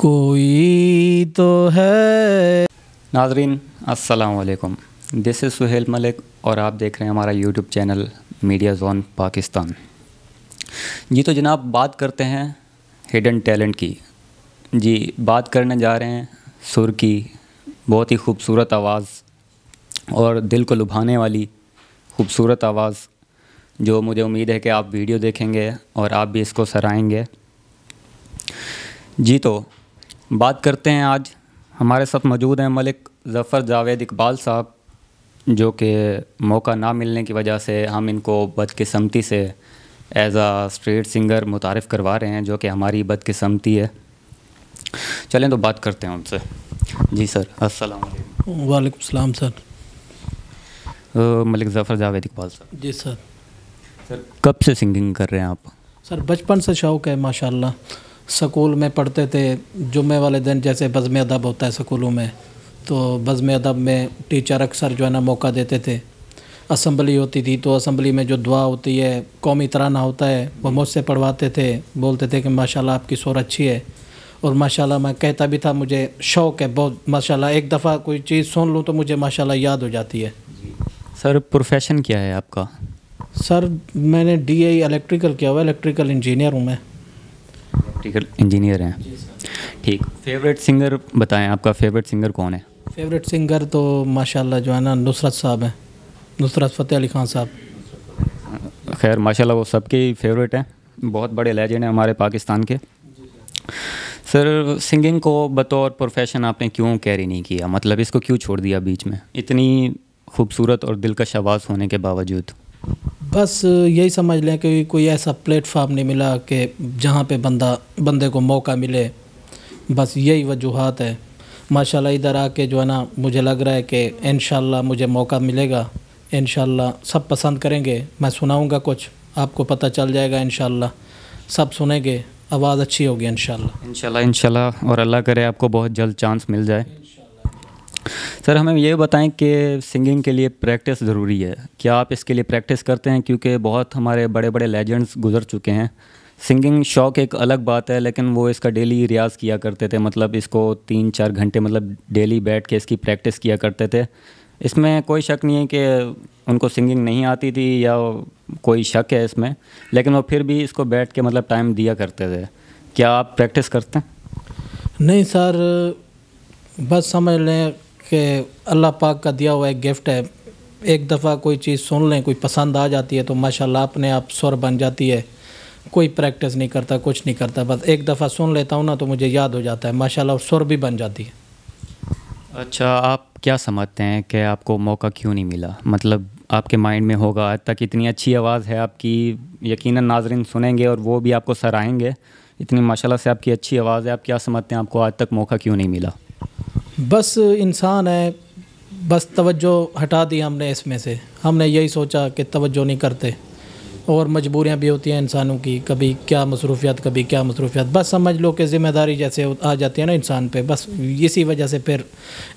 कोई तो है नाजरीन असलकुम दिस इज़ सुहेल मलिक और आप देख रहे हैं हमारा YouTube channel media zone Pakistan जी तो जनाब बात करते हैं हिडन टैलेंट की जी बात करने जा रहे हैं सुर की बहुत ही खूबसूरत आवाज़ और दिल को लुभाने वाली खूबसूरत आवाज़ जो मुझे उम्मीद है कि आप वीडियो देखेंगे और आप भी इसको सराहेंगे जी तो बात करते हैं आज हमारे साथ मौजूद हैं मलिक ज़फ़र जावेद इकबाल साहब जो कि मौका ना मिलने की वजह से हम इनको बदकिस्मती से एज आ स्ट्रीट सिंगर मुतारफ़ करवा रहे हैं जो कि हमारी बदकिस्मती है चलें तो बात करते हैं उनसे जी सर अस्सलाम वालेकुम सलाम sir Malik Zafar Javed Iqbal sir ji sir sir कब से सिंगिंग कर रहे हैं आप सर बचपन से शौक़ है माशाल्लाह स्कूल में पढ़ते थे जुम्मे वाले दिन जैसे बज़म अदब होता है स्कूलों में तो बज़म अदब में टीचर अक्सर जो है ना मौका देते थे असम्बली होती थी तो असम्बली में जो दुआ होती है कौमी तराना होता है वो मुझसे पढ़वाते थे बोलते थे कि माशाल्लाह आपकी शोर अच्छी है और माशाल्लाह मैं कहता भी था मुझे शौक़ है बहुत माशाल्लाह एक दफ़ा कोई चीज़ सुन लूँ तो मुझे माशाल्लाह याद हो जाती है सर प्रोफेशन क्या है आपका सर मैंने डी एलेक्ट्रिकल इलेक्ट्रिकल किया हुआ इलेक्ट्रिकल इंजीनियर हूँ मैं इलेक्ट्रिकल इंजीनियर हैं ठीक फेवरेट सिंगर बताएं आपका फेवरेट सिंगर कौन है फेवरेट सिंगर तो माशाल्लाह जो है ना नुसरत साहब हैं नुसरत फ़तेह अली खान साहब खैर माशाल्लाह वो सबके ही फेवरेट हैं बहुत बड़े लेजेंड हैं हमारे पाकिस्तान के सर सिंगिंग को बतौर प्रोफेशन आपने क्यों कैरी नहीं किया मतलब इसको क्यों छोड़ दिया बीच में इतनी खूबसूरत और दिलकश आवाज़ होने के बावजूद बस यही समझ लें कि कोई ऐसा प्लेटफार्म नहीं मिला कि जहाँ पे बंदा बंदे को मौका मिले बस यही वजूहत है माशाल्लाह इधर आके जो है ना मुझे लग रहा है कि इन मुझे मौका मिलेगा इन सब पसंद करेंगे मैं सुनाऊँगा कुछ आपको पता चल जाएगा इन सब सुनेंगे आवाज़ अच्छी होगी इन शाला इन और अल्लाह करे आपको बहुत जल्द चांस मिल जाए सर हमें ये बताएं कि सिंगिंग के लिए प्रैक्टिस ज़रूरी है क्या आप इसके लिए प्रैक्टिस करते हैं क्योंकि बहुत हमारे बड़े बड़े लेजेंड्स गुजर चुके हैं सिंगिंग शौक एक अलग बात है लेकिन वो इसका डेली रियाज किया करते थे मतलब इसको तीन चार घंटे मतलब डेली बैठ के इसकी प्रैक्टिस किया करते थे इसमें कोई शक नहीं है कि उनको सिंगिंग नहीं आती थी या कोई शक है इसमें लेकिन वो फिर भी इसको बैठ के मतलब टाइम दिया करते थे क्या आप प्रैक्टिस करते हैं नहीं सर बस समझ लें कि अल्लाह पाक का दिया हुआ एक गिफ्ट है एक दफ़ा कोई चीज़ सुन लें कोई पसंद आ जाती है तो माशाल्लाह अपने आप स्वर बन जाती है कोई प्रैक्टिस नहीं करता कुछ नहीं करता बस एक दफ़ा सुन लेता हूँ ना तो मुझे याद हो जाता है माशाल्लाह और स्वर भी बन जाती है अच्छा आप क्या समझते हैं कि आपको मौका क्यों नहीं मिला मतलब आपके माइंड में होगा आज तक इतनी अच्छी आवाज़ है आपकी यकीन नाजरन सुनेंगे और वो भी आपको सराहेंगे इतनी माशाल्लाह से आपकी अच्छी आवाज़ है आप क्या समझते हैं आपको आज तक मौका क्यों नहीं मिला बस इंसान है बस तवज्जो हटा दी हमने इसमें से हमने यही सोचा कि तवज्जो नहीं करते और मजबूरियाँ भी होती हैं इंसानों की कभी क्या मसरूफियात कभी क्या मसरूफियात बस समझ लो कि ज़िम्मेदारी जैसे आ जाती है ना इंसान पे बस इसी वजह से फिर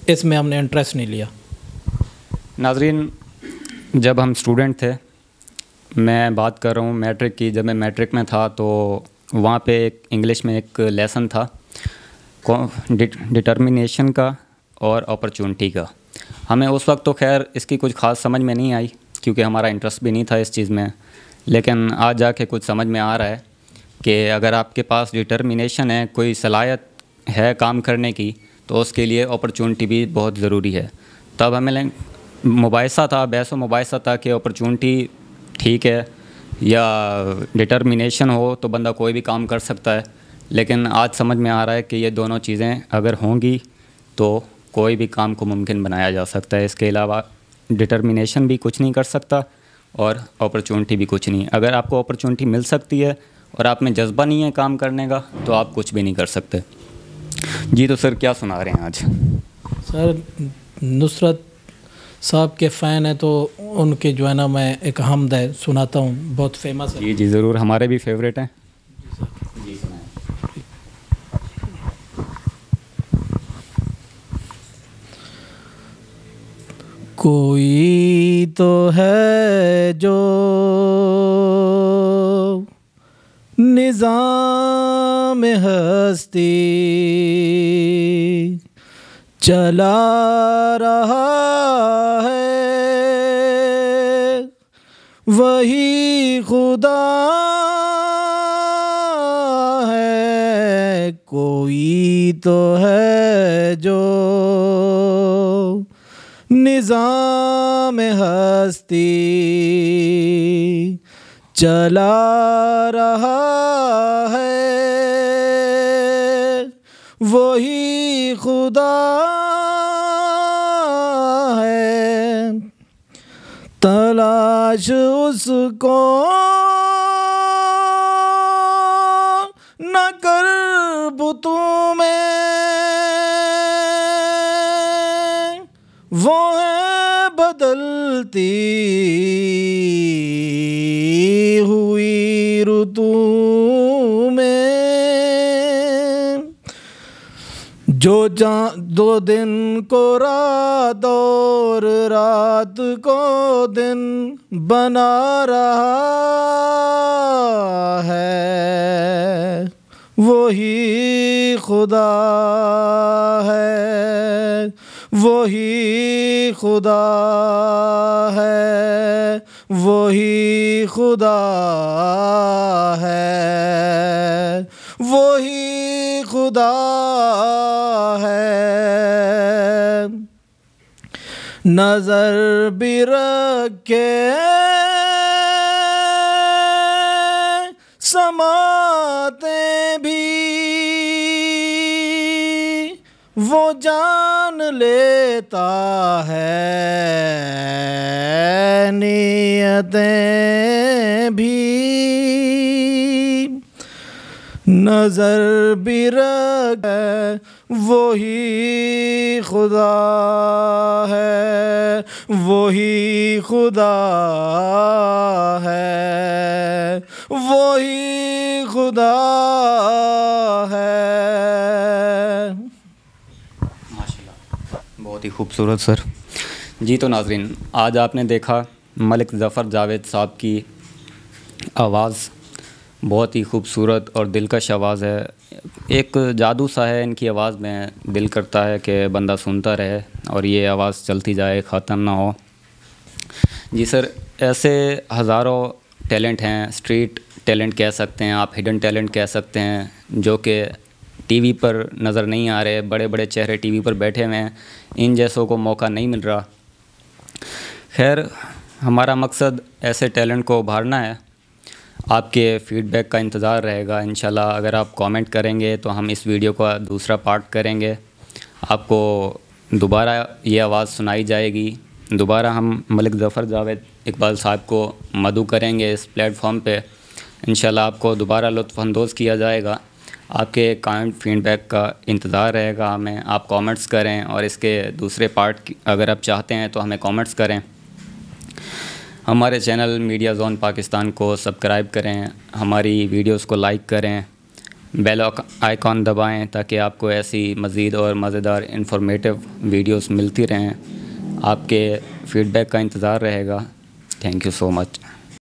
इसमें हमने इंटरेस्ट नहीं लिया नाजरीन जब हम स्टूडेंट थे मैं बात कर रहा हूँ मैट्रिक की जब मैं मैट्रिक में था तो वहाँ पे एक इंग्लिश में एक लेसन था डिटर्मिनेशन का और अपॉर्चुनिटी का हमें उस वक्त तो खैर इसकी कुछ खास समझ में नहीं आई क्योंकि हमारा इंटरेस्ट भी नहीं था इस चीज़ में लेकिन आज जाके कुछ समझ में आ रहा है कि अगर आपके पास डिटर्मिनेशन है कोई सलाहियत है काम करने की तो उसके लिए अपॉर्चुनिटी भी बहुत ज़रूरी है तब हमें मुबासा था व मुबासा था कि अपॉर्चुनिटी ठीक है या डिटर्मिनेशन हो तो बंदा कोई भी काम कर सकता है लेकिन आज समझ में आ रहा है कि ये दोनों चीज़ें अगर होंगी तो कोई भी काम को मुमकिन बनाया जा सकता है इसके अलावा डिटर्मिनेशन भी कुछ नहीं कर सकता और अपॉर्चुनिटी भी कुछ नहीं अगर आपको अपॉर्चुनिटी मिल सकती है और आप में जज्बा नहीं है काम करने का तो आप कुछ भी नहीं कर सकते जी तो सर क्या सुना रहे हैं आज सर नुसरत साहब के फ़ैन हैं तो उनके जो है ना मैं एक हमद है सुनाता हूँ बहुत फेमस है जी जी ज़रूर हमारे भी फेवरेट हैं कोई तो है जो निज़ाम हस्ती चला रहा है वही खुदा है कोई तो है जो निज़ाम हस्ती चला रहा है वही खुदा है तलाश उसको न कर बुतों में वो बदलती हुई ऋतु में जो जा दो दिन को रात और रात को दिन बना रहा है वही खुदा है वही खुदा है वही खुदा है वही खुदा है नज़र बिर के समाते वो जान लेता है नीयतें भी नज़र भी रख वही खुदा है वही खुदा है वही खुदा है बहुत ही खूबसूरत सर जी तो नाजरीन आज आपने देखा मलिक ज़फ़र जावेद साहब की आवाज़ बहुत ही खूबसूरत और दिलकश आवाज़ है एक जादू सा है इनकी आवाज़ में दिल करता है कि बंदा सुनता रहे और ये आवाज़ चलती जाए ख़त्म ना हो जी सर ऐसे हज़ारों टैलेंट हैं स्ट्रीट टैलेंट कह सकते हैं आप हिडन टैलेंट कह सकते हैं जो कि टीवी पर नज़र नहीं आ रहे बड़े बड़े चेहरे टीवी पर बैठे हुए हैं इन जैसों को मौका नहीं मिल रहा खैर हमारा मकसद ऐसे टैलेंट को उभारना है आपके फीडबैक का इंतज़ार रहेगा इन अगर आप कमेंट करेंगे तो हम इस वीडियो का दूसरा पार्ट करेंगे आपको दोबारा ये आवाज़ सुनाई जाएगी दोबारा हम मलिक ज़फ़र जावेद इकबाल साहब को मधु करेंगे इस प्लेटफॉर्म पे इन आपको दोबारा लुफानंदोज़ किया जाएगा आपके कमेंट फीडबैक का इंतज़ार रहेगा हमें आप कमेंट्स करें और इसके दूसरे पार्ट अगर आप चाहते हैं तो हमें कमेंट्स करें हमारे चैनल मीडिया जोन पाकिस्तान को सब्सक्राइब करें हमारी वीडियोस को लाइक करें बेल आइकॉन दबाएं ताकि आपको ऐसी मज़ीद और मज़ेदार इंफॉर्मेटिव वीडियोस मिलती रहें आपके फीडबैक का इंतज़ार रहेगा थैंक यू सो मच